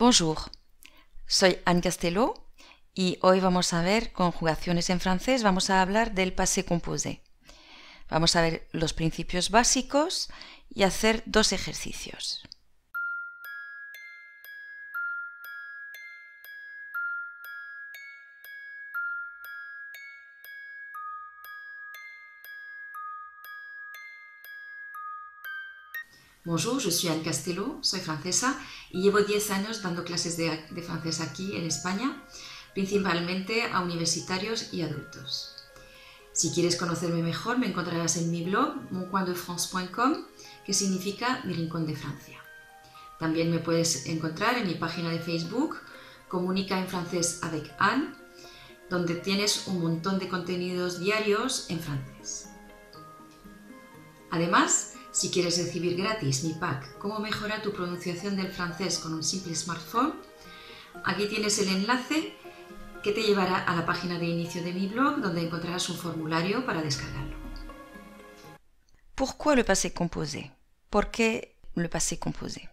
Bonjour, soy Anne Castelló y hoy vamos a ver conjugaciones en francés. Vamos a hablar del passé composé. Vamos a ver los principios básicos y hacer dos ejercicios. Bonjour, je suis Anne Castello, soy francesa y llevo 10 años dando clases de, francés aquí en España, principalmente a universitarios y adultos. Si quieres conocerme mejor, me encontrarás en mi blog moncoindefrance.com, que significa mi rincón de Francia. También me puedes encontrar en mi página de Facebook, Comunica en francés avec Anne, donde tienes un montón de contenidos diarios en francés. Además, si quieres recibir gratis mi pack Cómo mejorar tu pronunciación del francés con un simple smartphone, aquí tienes el enlace que te llevará a la página de inicio de mi blog donde encontrarás un formulario para descargarlo. le passé composé? ¿Por qué el passé composé?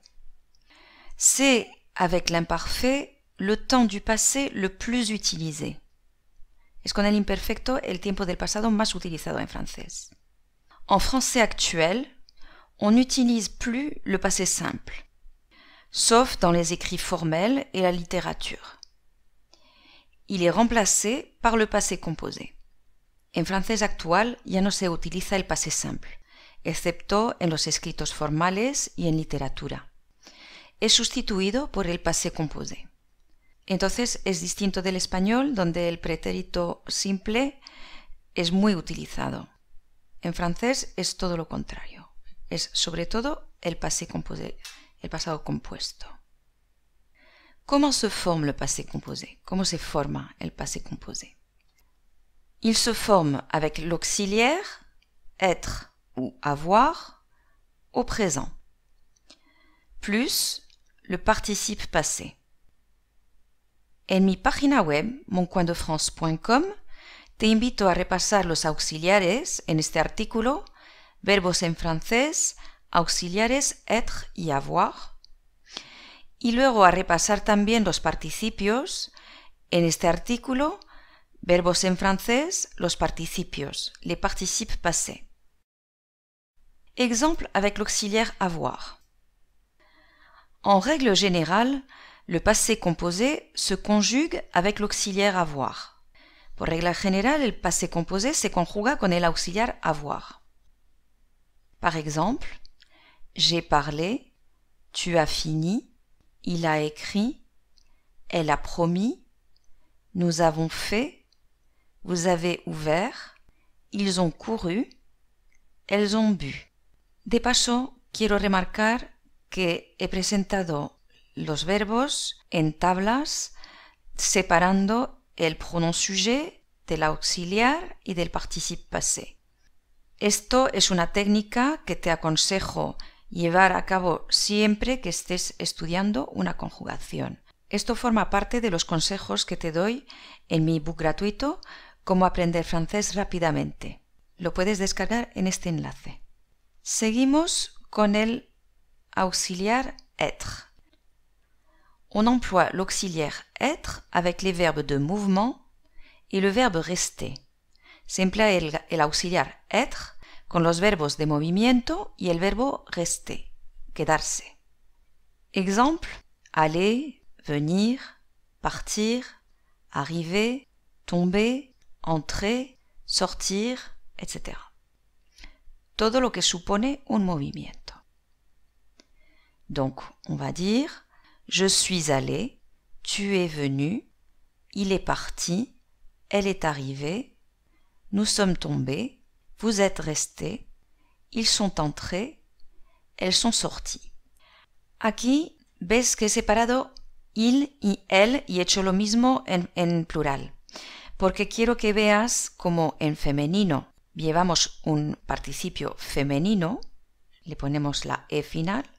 C'est avec l'imparfait le temps du passé le plus utilisé. Es con el imperfecto el tiempo del pasado más utilizado en francés. En français actuel, on n'utilise plus le passé simple, sauf dans les écrits formels et la littérature. Il est remplacé par le passé composé. En francés actual ya no se utiliza el passé simple, excepto en los escritos formales y en literatura. Es sustituido por el passé composé. Entonces es distinto del español donde el pretérito simple es muy utilizado. En francés es todo lo contrario. C'est sobre todo passé composé, le passé compuesto. Comment se forme le passé composé Comment se forma le passé composé Il se forme avec l'auxiliaire être ou avoir au présent, plus le participe passé. En mi página web, moncoindefrance.com, te invito a repasar los auxiliares en este artículo verbos en français, auxiliares être et « avoir. et luego a repasar también los participios. En este artículo, verbos en français, los participios, les participes passés. Exemple avec l'auxiliaire avoir. En règle générale, le passé composé se conjugue avec l'auxiliaire avoir. Pour règle générale, le passé composé se conjugue avec l'auxiliaire « avoir. Par exemple, j'ai parlé, tu as fini, il a écrit, elle a promis, nous avons fait, vous avez ouvert, ils ont couru, elles ont bu. De paso, quiero remarcar que he presentado los verbos en tablas separando el pronom sujet de l'auxiliar y del participe passé. Esto es una técnica que te aconsejo llevar a cabo siempre que estés estudiando una conjugación. Esto forma parte de los consejos que te doy en mi book gratuito Cómo aprender francés rápidamente. Lo puedes descargar en este enlace. Seguimos con el auxiliar être. On emploie l'auxiliaire être avec les verbes de mouvement y le verbe rester. se el, auxiliar être con los verbos de movimiento y el verbo rester, quedarse. Exemple, aller, venir, partir, arriver, tomber, entrer, sortir, etc. Todo lo que supone un movimiento. Donc, on va dire je suis allé, tu es venu, il est parti, elle est arrivée, Nous sommes tombés, vous êtes restés, ils sont entrés, elles sont sorties. Aquí ves que he separado il y él y he hecho lo mismo en, en plural, porque quiero que veas como en femenino llevamos un participio femenino, le ponemos la e final,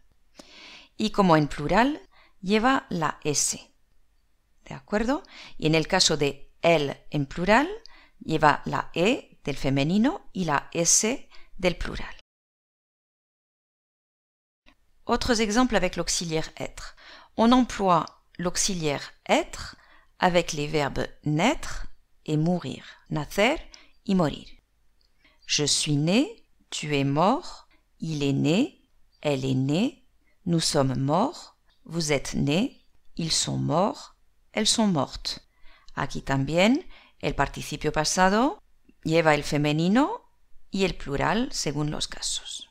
y como en plural lleva la s. ¿De acuerdo? Y en el caso de él en plural, lleva la E del femenino y la S del plural. Autres exemples avec l'auxiliaire être. On emploie l'auxiliaire être avec les verbes naître et mourir, nacer y morir. Je suis né, tu es mort, il est né, elle est née, nous sommes morts, vous êtes nés, ils sont morts, elles sont mortes. Aquí también El participio pasado lleva el femenino y el plural según los casos.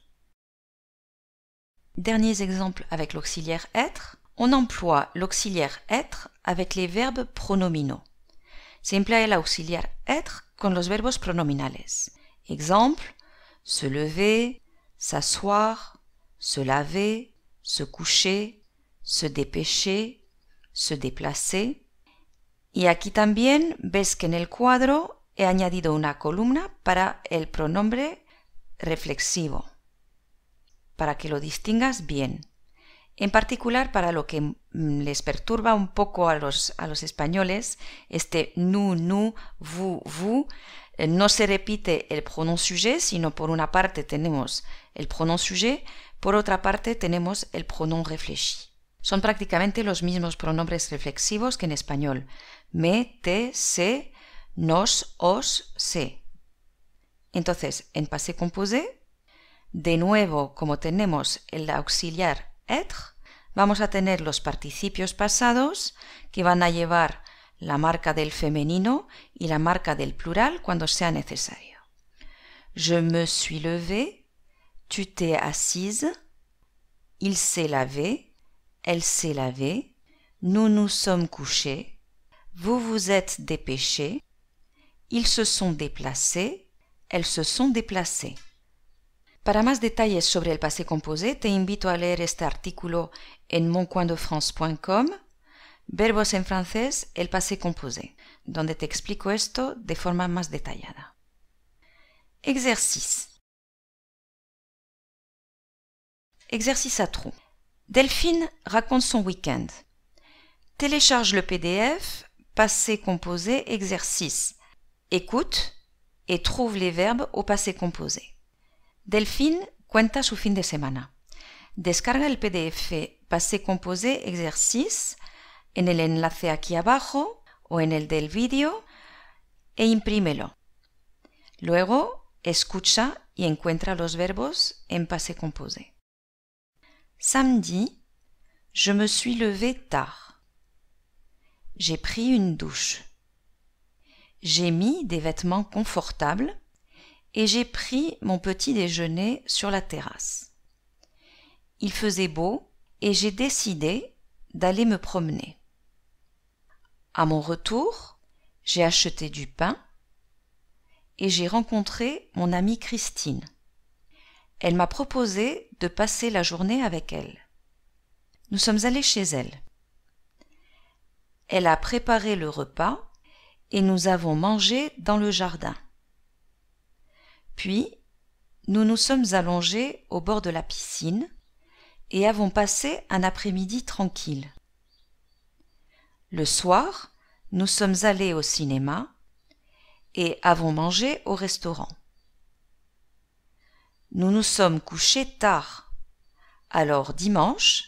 Derniers exemples avec l'auxiliaire être. On emploie l'auxiliaire être avec les verbes pronominaux. Se emplea être con los verbos pronominales. Exemple, se lever, s'asseoir, se laver, se coucher, se dépêcher, se déplacer, Y aquí también ves que en el cuadro he añadido una columna para el pronombre reflexivo, para que lo distingas bien. En particular, para lo que mm, les perturba un poco a los, españoles, este nu, nu, vu, vu, eh, no se repite el pronom sujet, sino por una parte tenemos el pronom sujet, por otra parte tenemos el pronom réfléchi. Son prácticamente los mismos pronombres reflexivos que en español, me, te, se, nos, os, se. Entonces, en pasé composé, de nuevo, como tenemos el auxiliar être, vamos a tener los participios pasados que van a llevar la marca del femenino y la marca del plural cuando sea necesario. Je me suis levé, tu t'es assise, il s'est lavé, elle s'est lavée, nous nous sommes couchés, Vous vous êtes dépêchés. Ils se sont déplacés. Elles se sont déplacées. Para más detalles sobre el passé composé, te invito a leer este artículo en moncoindefrance.com, Verbos en francés, el passé composé, donde te explico esto de forma más detallada. Exercice. Exercice à trous. Delphine raconte son week-end. Télécharge le PDF passé composé, exercice. Écoute et trouve les verbes au passé composé. Delphine cuenta su fin de semana. Descarga el PDF passé composé exercice en el enlace aquí abajo o en el del vídeo e imprímelo. Luego escucha y encuentra los verbos en passé composé. Samedi, je me suis levé tard j'ai pris une douche. J'ai mis des vêtements confortables et j'ai pris mon petit déjeuner sur la terrasse. Il faisait beau et j'ai décidé d'aller me promener. À mon retour, j'ai acheté du pain et j'ai rencontré mon amie Christine. Elle m'a proposé de passer la journée avec elle. Nous sommes allés chez elle elle a préparé le repas et nous avons mangé dans le jardin. Puis, nous nous sommes allongés au bord de la piscine et avons passé un après-midi tranquille. Le soir, nous sommes allés au cinéma et avons mangé au restaurant. Nous nous sommes couchés tard. Alors dimanche,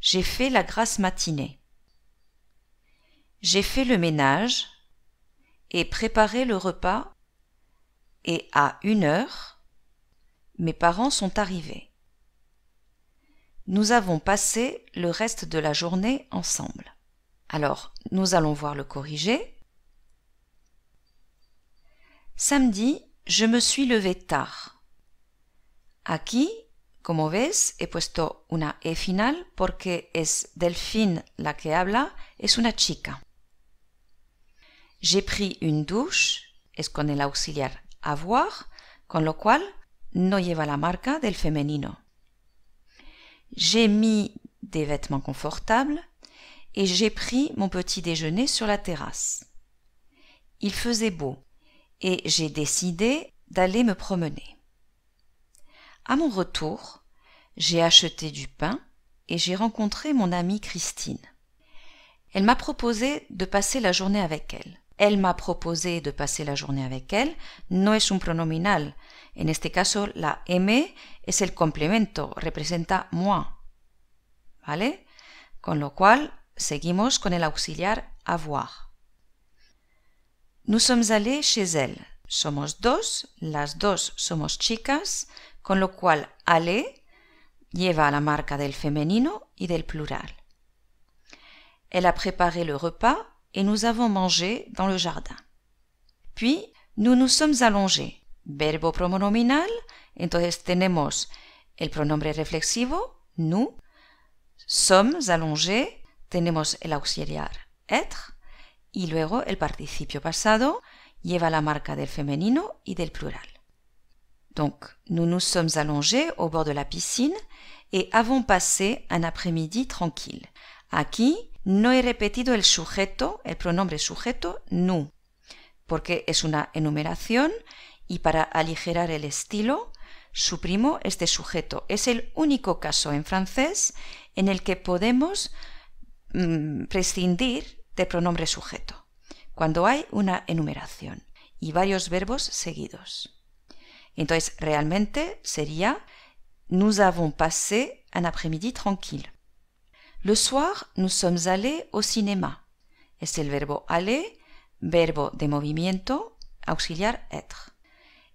j'ai fait la grasse matinée. J'ai fait le ménage et préparé le repas et à une heure, mes parents sont arrivés. Nous avons passé le reste de la journée ensemble. Alors, nous allons voir le corriger. Samedi, je me suis levé tard. Aquí, como ves, he puesto una E final porque es Delfín la que habla, es una chica. J'ai pris une douche, es con el auxiliar avoir, con lo cual no lleva la marca del femenino. J'ai mis des vêtements confortables et j'ai pris mon petit déjeuner sur la terrasse. Il faisait beau et j'ai décidé d'aller me promener. À mon retour, j'ai acheté du pain et j'ai rencontré mon amie Christine. Elle m'a proposé de passer la journée avec elle. Elle m'a proposé de passer la journée avec elle no es un pronominal. En este caso, la M es el complemento, representa moi. ¿Vale? Con lo cual, seguimos con el auxiliar avoir. Nous sommes allés chez elle. Somos dos, las dos somos chicas, con lo cual aller lleva la marca del femenino y del plural. Elle a préparé le repas, et nous avons mangé dans le jardin. Puis, nous nous sommes allongés. Verbo pronominal, entonces tenemos el pronombre reflexivo, nous, sommes allongés, tenemos el auxiliar être, y luego el participio pasado lleva la marca del femenino y del plural. Donc, nous nous sommes allongés au bord de la piscine et avons passé un après-midi tranquille. qui? No he repetido el sujeto, el pronombre sujeto, nu, porque es una enumeración y para aligerar el estilo suprimo este sujeto. Es el único caso en francés en el que podemos mm, prescindir del pronombre sujeto, cuando hay una enumeración y varios verbos seguidos. Entonces, realmente sería Nous avons passé un après-midi tranquille. Le soir, nous sommes allés au cinéma. Es el verbo aller, verbo de movimiento, auxiliar être.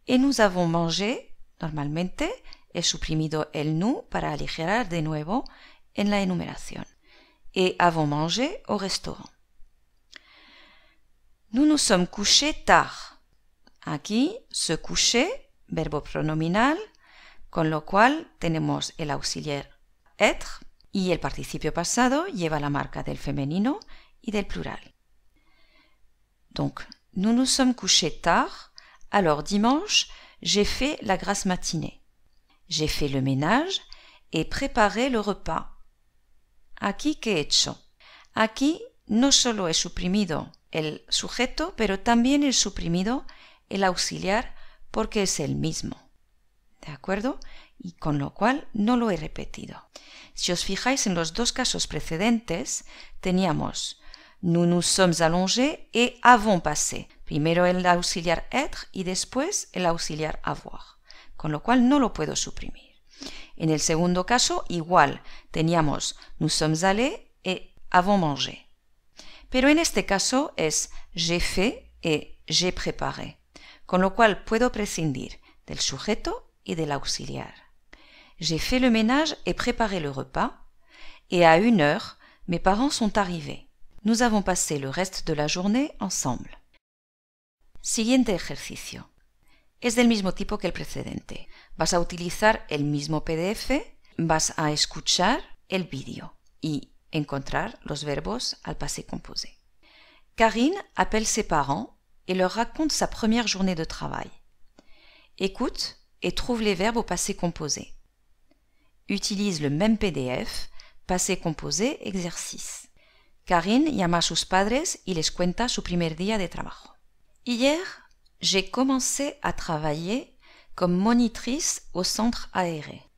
Et nous avons mangé, normalmente, he suprimido el nous para aligerar de nuevo en la enumeración. Et avons mangé au restaurant. Nous nous sommes couchés tard. Aquí, se coucher, verbo pronominal, con lo cual tenemos el auxiliar être y el participio pasado lleva la marca del femenino y del plural. Donc, nous nous sommes couchés tard, alors dimanche, j'ai fait la grasse matinée. J'ai fait le ménage et préparé le repas. Aquí que he hecho. Aquí no solo he suprimido el sujeto, pero también he suprimido el auxiliar porque es el mismo. ¿De acuerdo? Y con lo cual no lo he repetido. Si os fijáis en los dos casos precedentes, teníamos nous nous sommes allongés et avons passé. Primero el auxiliar être y después el auxiliar avoir, con lo cual no lo puedo suprimir. En el segundo caso, igual, teníamos nous sommes allés et avons mangé. Pero en este caso es j'ai fait et j'ai préparé, con lo cual puedo prescindir del sujeto et de l'auxiliaire. J'ai fait le ménage et préparé le repas, et à une heure, mes parents sont arrivés. Nous avons passé le reste de la journée ensemble. Siguiente ejercicio. Es del mismo tipo que el precedente. Vas a utilizar el mismo PDF, vas a escuchar el vídeo y encontrar los verbos al passé composé. Karine appelle ses parents et leur raconte sa première journée de travail. Écoute et trouve les verbes au passé composé. Utilise le même PDF, passé composé, exercice. Karine llama a sus padres y les cuenta su primer día de trabajo. Hier, j'ai commencé à travailler comme monitrice au centre aéré. E.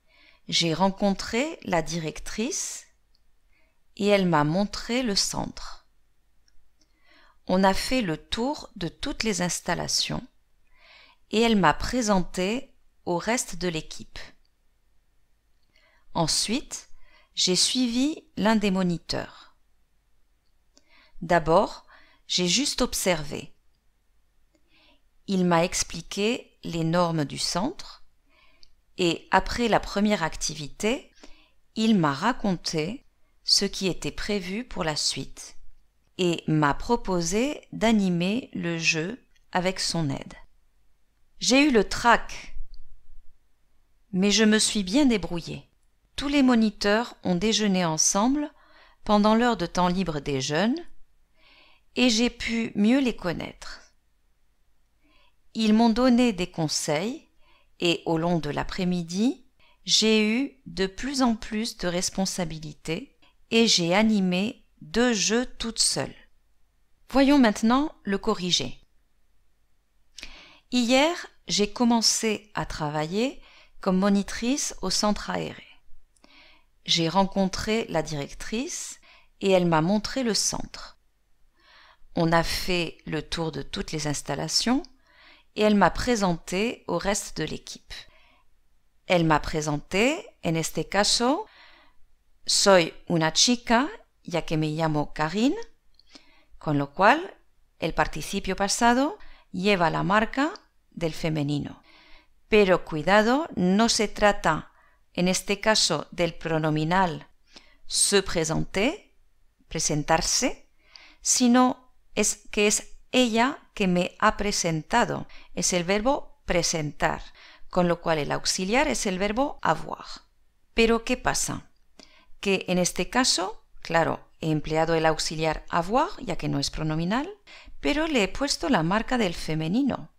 J'ai rencontré la directrice et elle m'a montré le centre. On a fait le tour de toutes les installations et elle m'a présenté au reste de l'équipe. Ensuite, j'ai suivi l'un des moniteurs. D'abord, j'ai juste observé. Il m'a expliqué les normes du centre et après la première activité, il m'a raconté ce qui était prévu pour la suite et m'a proposé d'animer le jeu avec son aide. J'ai eu le trac mais je me suis bien débrouillée. Tous les moniteurs ont déjeuné ensemble pendant l'heure de temps libre des jeunes, et j'ai pu mieux les connaître. Ils m'ont donné des conseils, et au long de l'après-midi, j'ai eu de plus en plus de responsabilités, et j'ai animé deux jeux toute seule. Voyons maintenant le corriger. Hier, j'ai commencé à travailler comme monitrice au centre aéré. J'ai rencontré la directrice et elle m'a montré le centre. On a fait le tour de toutes les installations et elle m'a présenté au reste de l'équipe. Elle m'a présenté, en este caso, soy una chica, ya que me llamo Karin, con lo cual el participio pasado lleva la marca del femenino. Pero cuidado, no se trata en este caso del pronominal se présenter, presentarse, sino es que es ella que me ha presentado. Es el verbo presentar, con lo cual el auxiliar es el verbo avoir. Pero ¿qué pasa? Que en este caso, claro, he empleado el auxiliar avoir, ya que no es pronominal, pero le he puesto la marca del femenino.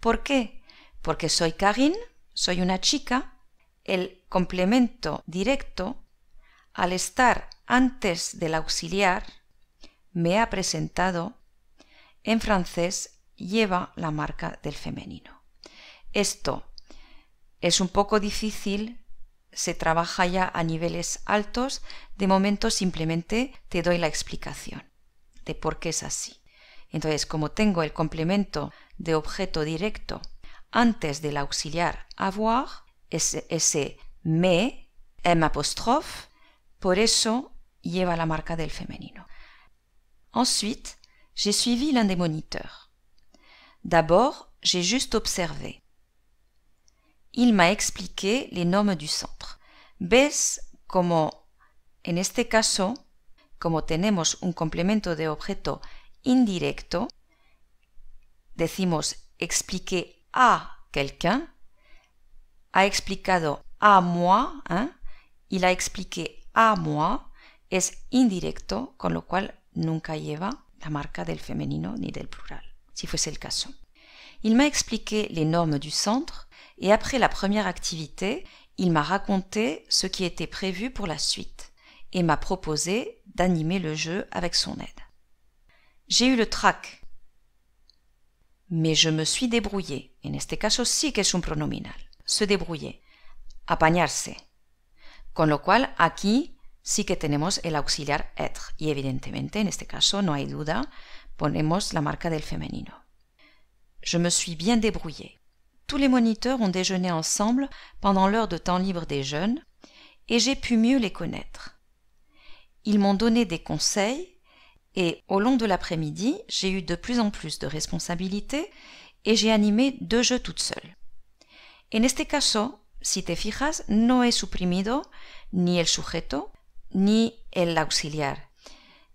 ¿Por qué? porque soy Karin, soy una chica, el complemento directo, al estar antes del auxiliar, me ha presentado, en francés lleva la marca del femenino. Esto es un poco difícil, se trabaja ya a niveles altos, de momento simplemente te doy la explicación de por qué es así. Entonces, como tengo el complemento de objeto directo antes del auxiliar avoir ese me, m apostrophe, por eso lleva la marca del femenino. Ensuite, j'ai suivi l'un des moniteurs. D'abord, j'ai juste observé. Il m'a expliqué les normes du centre. ¿Ves como, en este caso, como tenemos un complemento de objeto indirecto, decimos expliqué a quelqu'un a explicado a moi, hein, il a expliqué à moi, es indirecto, con lo cual nunca lleva la marca del femenino ni del plural, si fuese el caso. Il m'a expliqué les normes du centre et après la première activité, il m'a raconté ce qui était prévu pour la suite et m'a proposé d'animer le jeu avec son aide. J'ai eu le trac mais je me suis débrouillé. En este caso sí que es un pronominal. Se débrouiller. Apañarse. Con lo cual, aquí sí que tenemos el auxiliar être. Y evidentemente, en este caso, no hay duda, ponemos la marca del femenino. Je me suis bien débrouillé. Tous les moniteurs ont déjeuné ensemble pendant l'heure de temps libre des jeunes et j'ai pu mieux les connaître. Ils m'ont donné des conseils Et au long de l'après-midi, j'ai eu de plus en plus de responsabilités y j'ai animé deux jeux toute seule. En este caso, si te fijas, no he suprimido ni el sujeto ni el auxiliar.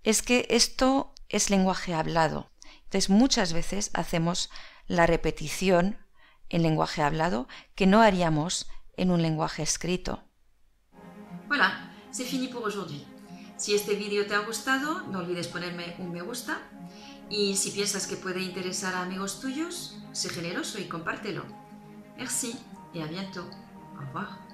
Es que esto es lenguaje hablado. Entonces muchas veces hacemos la repetición en lenguaje hablado que no haríamos en un lenguaje escrito. Voilà, c'est fini pour aujourd'hui. Si este vídeo te ha gustado, no olvides ponerme un me gusta y si piensas que puede interesar a amigos tuyos, sé generoso y compártelo. Merci y à bientôt. Au revoir.